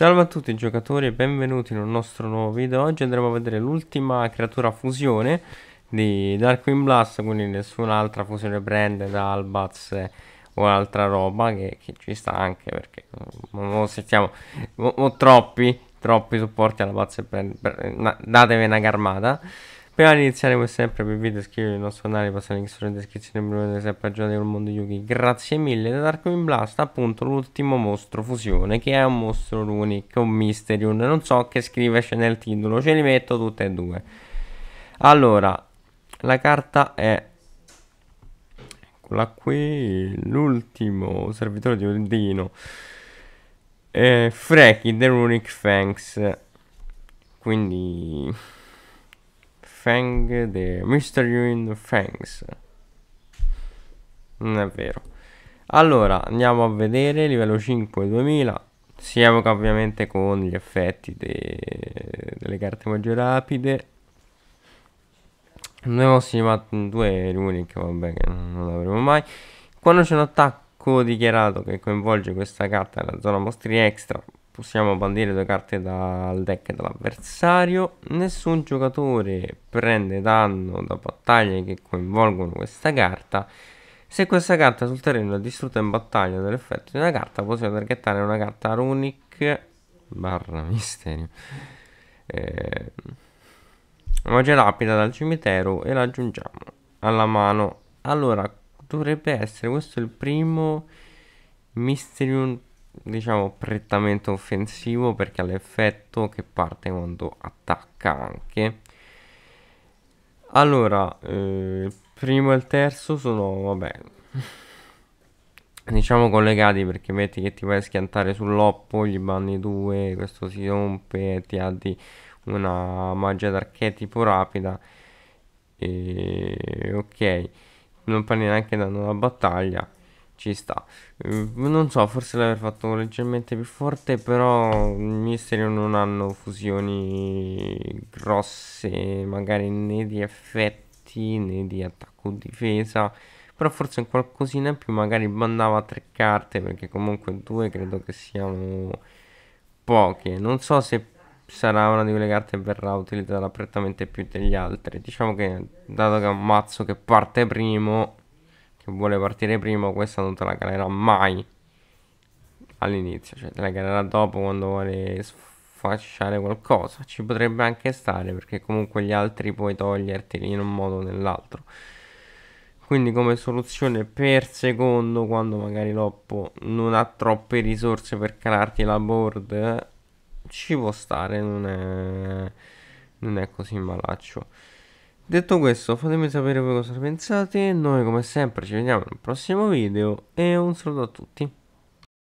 Salve a tutti giocatori e benvenuti in un nostro nuovo video Oggi andremo a vedere l'ultima creatura fusione di Darkwing Blast Quindi nessun'altra fusione brand da Albats o altra roba che, che, ci sta anche perché non mm, sentiamo ho, troppi, troppi supporti alla Bats e brand, Datevi una garmata Prima di iniziare come sempre vi invito a il nostro canale, passare link sulla descrizione per vedere sempre aggiornati il mondo Yugi. Grazie mille da Darkwing Blast, appunto l'ultimo mostro fusione che è un mostro runic, un Mysterium, non so che scrivesce nel titolo, ce li metto tutte e due. Allora, la carta è eccola qui, l'ultimo servitore di Odino. Eh, Frecky, The Runic Fangs. Quindi Fang the Mysterious Fangs. Non è vero. Allora, andiamo a vedere livello 5 2000. Si evoca ovviamente con gli effetti de delle carte magie rapide. Noi prossima due rune che vabbè che non avremo mai. Quando c'è un attacco dichiarato che coinvolge questa carta nella zona mostri extra, possiamo bandire due carte dal deck dell'avversario. Nessun giocatore prende danno da battaglie che coinvolgono questa carta. Se questa carta sul terreno è distrutta in battaglia dall'effetto di una carta, possiamo targettare una carta runic barra misterio. Eh, magia rapida dal cimitero e la aggiungiamo alla mano. Allora, dovrebbe essere questo il primo Mysterium diciamo prettamente offensivo perché ha l'effetto che parte quando attacca anche allora eh, primo e il terzo sono vabbè diciamo collegati perché metti che ti vai a schiantare sull'oppo gli banni due questo si rompe ti addi una magia d'archetipo rapida e ok non prendi neanche danno una battaglia ci sta. Mm, non so, forse l'aver fatto leggermente più forte, però il Mysterio non hanno fusioni grosse, magari né di effetti né di attacco o difesa. Però forse qualcosina in più, magari mandava tre carte, perché comunque due credo che siano poche. Non so se sarà una di quelle carte che verrà utilizzata prettamente più degli altri. Diciamo che dato che è un mazzo che parte primo che vuole partire prima, questa non te la calerà mai all'inizio, cioè te la calerà dopo quando vuole sfasciare qualcosa. Ci potrebbe anche stare perché comunque gli altri puoi toglierteli in un modo o nell'altro. Quindi come soluzione per secondo, quando magari Loppo non ha troppe risorse per calarti la board, ci può stare, non è, non è così malaccio. Detto questo fatemi sapere voi cosa pensate, noi come sempre ci vediamo nel prossimo video e un saluto a tutti.